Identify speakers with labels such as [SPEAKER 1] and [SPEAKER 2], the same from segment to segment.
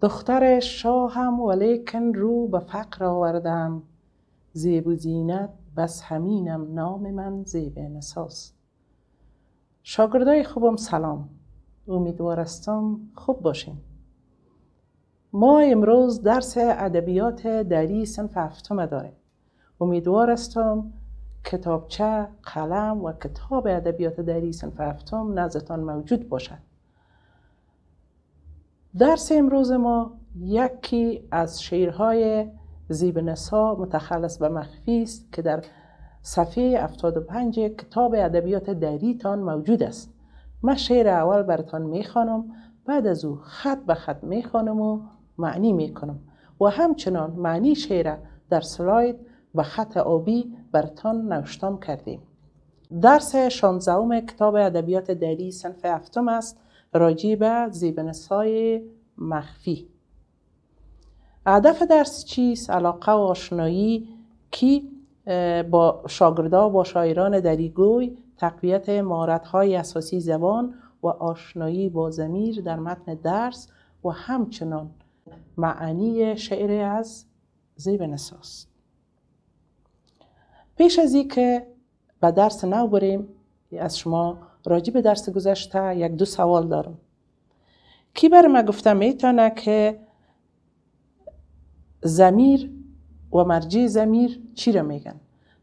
[SPEAKER 1] دختر شاهم ولیکن رو به فقر آوردم زیب و زینت بس همینم نام من زیب نساس شاگردای خوبم سلام امیدوارستم خوب باشین ما امروز درس ادبیات دری سنف هفتم داریم امیدوارستم کتابچه قلم و کتاب ادبیات دری سنف هفتم نزدتان موجود باشد درس امروز ما یکی از شعرهای نسا متخلص به مخفی است که در صفحه 75 کتاب ادبیات دریتان موجود است من شعر اول براتان میخوانم بعد از او خط به خط میخوانم و معنی میکنم و همچنان معنی شعر در سلاید و خط آبی برتان نوشتم کردیم درس 16 کتاب ادبیات دری صنف هفتم است راجع به زیبنس های مخفی هدف درس چیست؟ علاقه و آشنایی که با شاگردا و با شاعران دریگوی تقویت مهارت های اساسی زبان و آشنایی با زمیر در متن درس و همچنان معنی شعر از زیب نساست پیش از که به درس نو بریم از شما راجع به درس گذشته یک دو سوال دارم کی بر ما گفته میتونه که زمیر و مرجع زمیر چی را میگن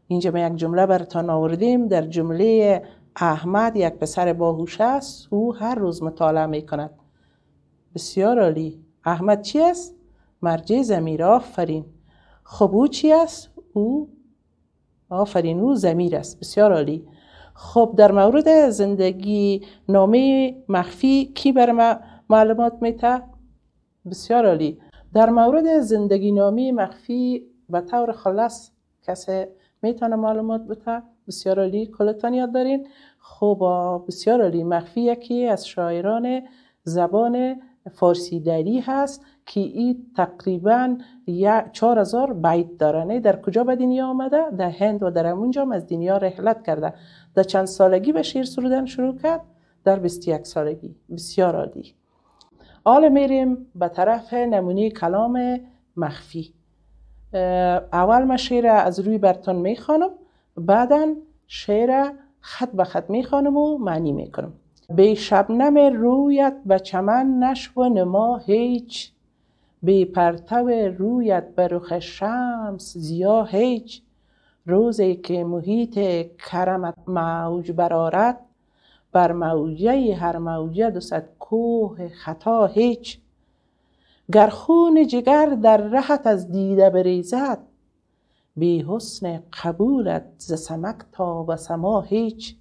[SPEAKER 1] اینجا ما یک جمله براتان آوردیم در جمله احمد یک پسر باهوش است او هر روز مطالعه میکند بسیار عالی احمد چی است مرجع زمیر آفرین خب او چی است او آفرین او زمیر است بسیار عالی خب در مورد زندگی نامه مخفی کی بر ما معلومات میته؟ بسیار عالی در مورد زندگی نامه مخفی به طور خلاص کسی میتونه معلومات بته؟ بسیار عالی کلتان یاد دارین؟ خب بسیار عالی مخفی یکی از شاعران زبان فارسی دری هست که این تقریبا 4000 بیت داره در کجا به دنیا آمده در هند و در اونجا از دنیا رحلت کرده در چند سالگی به شیر سرودن شروع کرد در 21 سالگی بسیار عادی حال میریم به طرف نمونه کلام مخفی اول ما شعر از روی برتون میخوانم بعدا شعر خط به خط میخوانم و معنی میکنم بی شبنم رویت به چمن نشو ما هیچ بی پرتو رویت به رخ شمس زیا هیچ روزی که محیط کرمت موج برارد بر موجه هر موجه دوست کوه خطا هیچ گر خون جگر در رهت از دیده بریزد بی حسن قبولت ز سمک تا به سما هیچ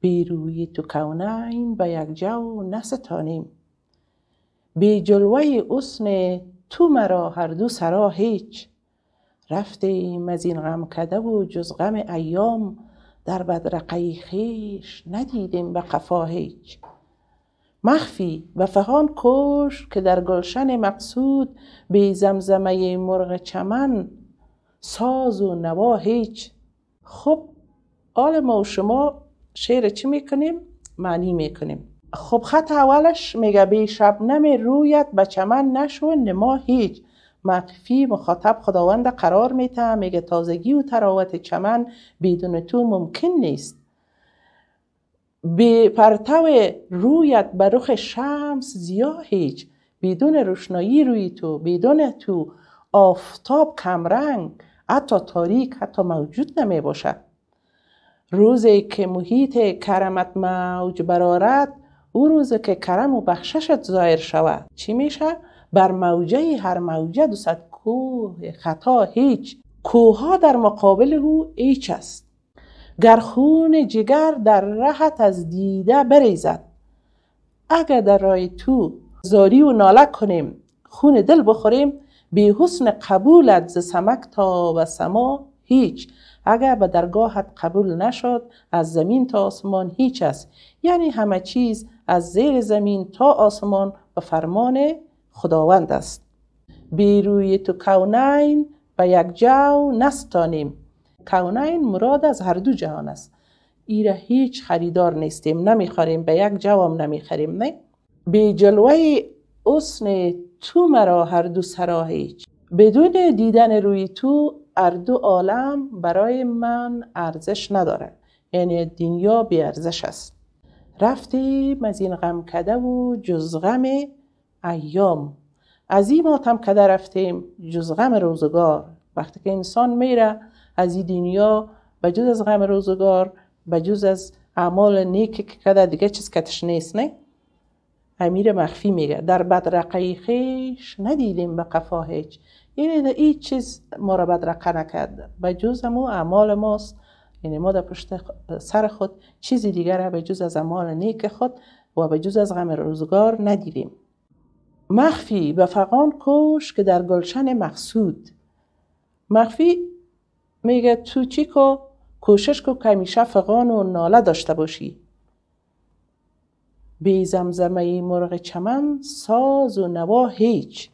[SPEAKER 1] بی روی تو کونین به یک جو نستانیم بی جلوه حسن تو مرا هر دو سرا هیچ رفتیم از این غم کده و جز غم ایام در بدرقه خیش ندیدیم به قفا هیچ مخفی و فهان کش که در گلشن مقصود به زمزمه مرغ چمن ساز و نوا هیچ خب آل ما و شما شعر چی میکنیم؟ معنی میکنیم خب خط اولش میگه به نمی رویت به چمن نشو نما هیچ مقفی مخاطب خداوند قرار میته میگه تازگی و تراوت چمن بدون تو ممکن نیست به پرتو رویت بر رخ شمس زیا هیچ بدون روشنایی روی تو بدون تو آفتاب کمرنگ حتی تاریک حتی موجود نمی باشد روزی که محیط کرمت موج برارد او روزی که کرم و بخششت ظاهر شود چی میشه؟ بر موجه هر موجه دو صد کوه خطا هیچ کوها در مقابل او ایچ است گر خون جگر در رهت از دیده بریزد اگر در رای تو زاری و ناله کنیم خون دل بخوریم بی حسن قبولت ز سمک تا و سما هیچ اگر به درگاهت قبول نشد از زمین تا آسمان هیچ است یعنی همه چیز از زیر زمین تا آسمان به فرمان خداوند است بیروی تو کونین به یک جو نستانیم کونین مراد از هر دو جهان است ایره هیچ خریدار نیستیم نمیخوریم به یک هم نمیخریم نه بی جلوه اصن تو مرا هر دو سرا هیچ بدون دیدن روی تو هر دو عالم برای من ارزش نداره یعنی دنیا بی ارزش است رفتیم از این غم کده و جز غم ایام از این ماتم که رفتیم جز غم روزگار وقتی که انسان میره از این دنیا به جز از غم روزگار به جز از اعمال نیکی که کده دیگه چیز کتش نیست نه امیر مخفی میگه در بدرقه خیش ندیدیم به قفا هیچ یعنی این چیز ما را بدرقه نکرد به جز اعمال ماست یعنی ما در پشت سر خود چیزی دیگر را به جز از اعمال نیک خود و به جز از غم روزگار ندیدیم مخفی به فقان کش که در گلشن مقصود مخفی میگه تو چی کو کوشش کو کمیشه فقان و ناله داشته باشی بی زمزمه مرغ چمن ساز و نوا هیچ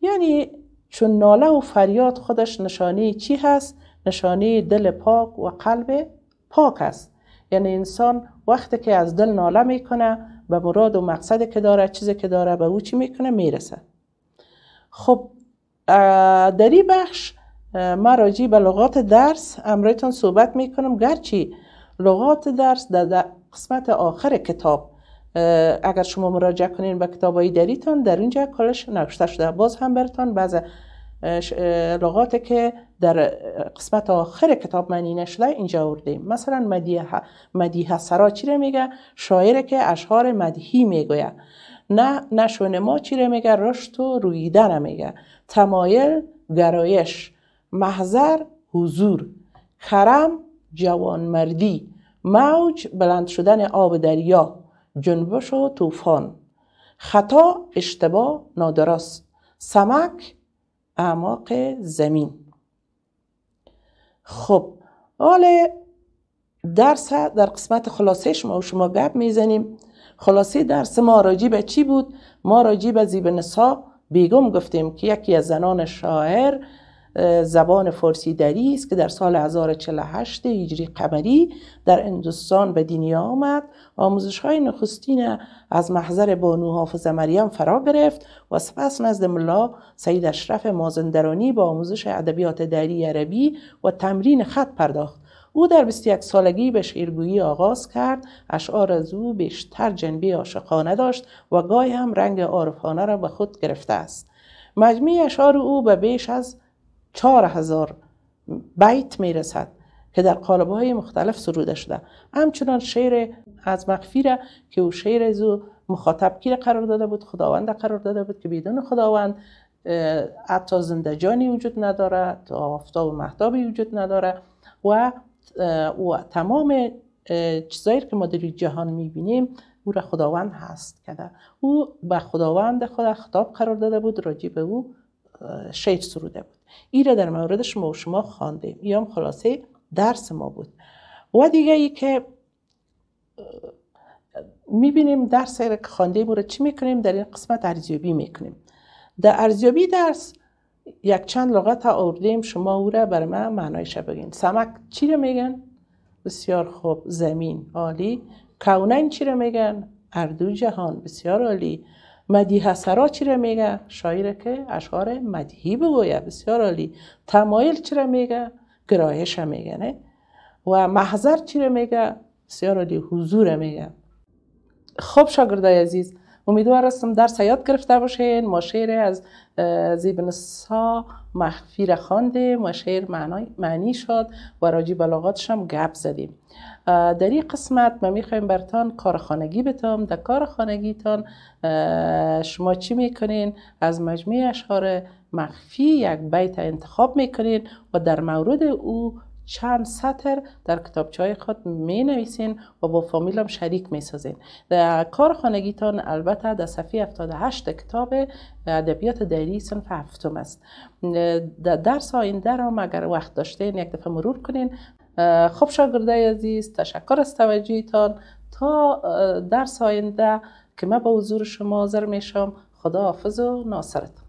[SPEAKER 1] یعنی چون ناله و فریاد خودش نشانه چی هست نشانه دل پاک و قلب پاک است یعنی انسان وقتی که از دل ناله میکنه به مراد و مقصد که داره چیزی که داره به او چی میکنه میرسه خب در این بخش ما راجع به لغات درس امرتون صحبت میکنم گرچه لغات درس در, قسمت آخر کتاب اگر شما مراجعه کنین به کتاب های دریتان در اینجا کلش نوشته شده باز هم برتان بعض لغاتی که در قسمت آخر کتاب معنی نشده اینجا آوردیم مثلا مدیه, مدیه سرا چی میگه شاعر که اشعار مدهی میگوید نه نشون ما چی رو میگه رشد و رویدن میگه تمایل گرایش محضر حضور خرم جوانمردی موج بلند شدن آب دریا جنبش و طوفان خطا اشتباه نادرست سمک اعماق زمین خب حال درس در قسمت خلاصه شما و شما گپ میزنیم خلاصه درس ما راجی به چی بود ما راجی به زیب نسا بیگم گفتیم که یکی از زنان شاعر زبان فارسی دری است که در سال 1048 هجری قمری در اندوستان به دنیا آمد آموزش های نخستین از محضر بانو حافظ مریم فرا گرفت و سپس نزد ملا سید اشرف مازندرانی با آموزش ادبیات دری عربی و تمرین خط پرداخت او در 21 سالگی به شعرگویی آغاز کرد اشعار از او بیشتر جنبه عاشقانه داشت و گاهی هم رنگ عارفانه را به خود گرفته است مجموعه اشعار او به بیش از چهار هزار بیت رسد که در قالبه های مختلف سروده شده همچنان شعر از مغفیره که او شعر از او مخاطب کی قرار داده بود خداوند قرار داده بود که بدون خداوند حتی زنده وجود نداره تا آفتاب و محتابی وجود نداره و, تمام چیزایی که ما در جهان میبینیم او را خداوند هست کرده او به خداوند خود خطاب قرار داده بود راجی به او شیط سروده بود این را در موردش ما و شما خواندیم یا خلاصه درس ما بود و دیگه ای که میبینیم درس را که خانده رو چی میکنیم در این قسمت ارزیابی میکنیم در ارزیابی درس یک چند لغت آوردیم شما او را بر من معنایش بگین سمک چی را میگن؟ بسیار خوب زمین عالی کونن چی را میگن؟ اردو جهان بسیار عالی مدیح سرا چی را میگه شاعر که اشعار مدیحی بگویه بسیار عالی تمایل چی را میگه گرایش میگه نه و محضر چی را میگه بسیار عالی حضور میگه خب شاگردای عزیز امیدوار هستم درس یاد گرفته باشین ما شعر از زیبن سا مخفی را خواندیم و شعر معنی شد و راجی بلاغاتش هم گپ زدیم در این قسمت ما میخوایم برتان کار خانگی بتام در کار خانگیتان شما چی میکنین از مجموعه اشعار مخفی یک بیت انتخاب میکنین و در مورد او چند سطر در کتابچه های خود می نویسین و با فامیل هم شریک میسازین. سازین در کار خانگیتان البته در صفحه 78 کتاب ادبیات دری صنف هفتم است در درس آینده را اگر وقت داشتین یک دفعه مرور کنین خب شاگرده عزیز تشکر از توجهتان تا درس آینده که من به حضور شما حاضر میشم خدا حافظ و ناصرتان